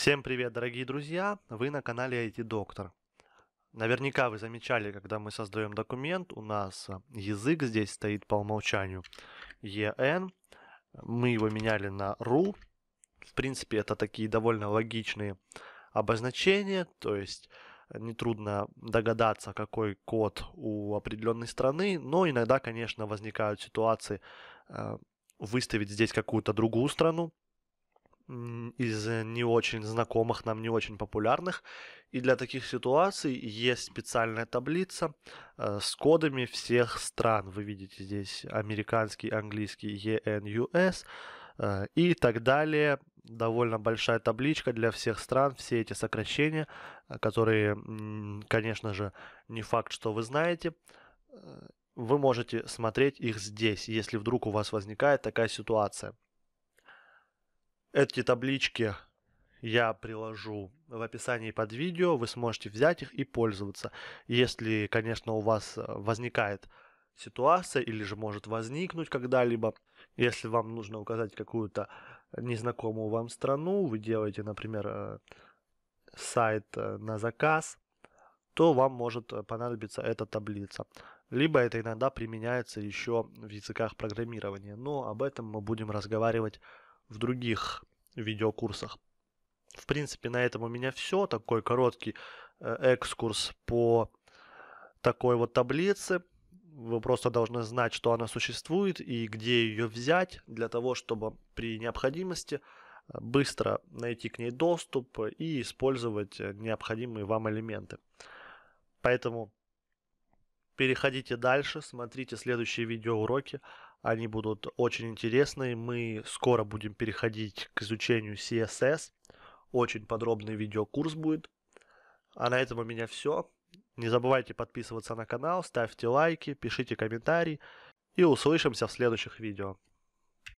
Всем привет, дорогие друзья! Вы на канале IT-доктор. Наверняка вы замечали, когда мы создаем документ, у нас а, язык здесь стоит по умолчанию EN. Мы его меняли на RU. В принципе, это такие довольно логичные обозначения, то есть э, нетрудно догадаться, какой код у определенной страны, но иногда, конечно, возникают ситуации э, выставить здесь какую-то другую страну, из э, не очень знакомых нам, не очень популярных. И для таких ситуаций есть специальная таблица э, с кодами всех стран. Вы видите здесь американский, английский, ENUS э, и так далее. Довольно большая табличка для всех стран, все эти сокращения, которые, конечно же, не факт, что вы знаете вы можете смотреть их здесь, если вдруг у вас возникает такая ситуация. Эти таблички я приложу в описании под видео, вы сможете взять их и пользоваться. Если, конечно, у вас э, возникает ситуация или же может возникнуть когда-либо, если вам нужно указать какую-то незнакомую вам страну, вы делаете, например, э, сайт э, на заказ, то вам может понадобиться эта таблица. Либо это иногда применяется еще в языках программирования, но об этом мы будем разговаривать в других видеокурсах. В принципе, на этом у меня все. Такой короткий э, экскурс по такой вот таблице. Вы просто должны знать, что она существует и где ее взять для того, чтобы при необходимости э, быстро найти к ней доступ и использовать э, необходимые вам элементы. Поэтому переходите дальше, смотрите следующие видеоуроки. уроки они будут очень интересны. Мы скоро будем переходить к изучению CSS. Очень подробный видеокурс будет. А на этом у меня все. Не забывайте подписываться на канал, ставьте лайки, пишите комментарии. И услышимся в следующих видео.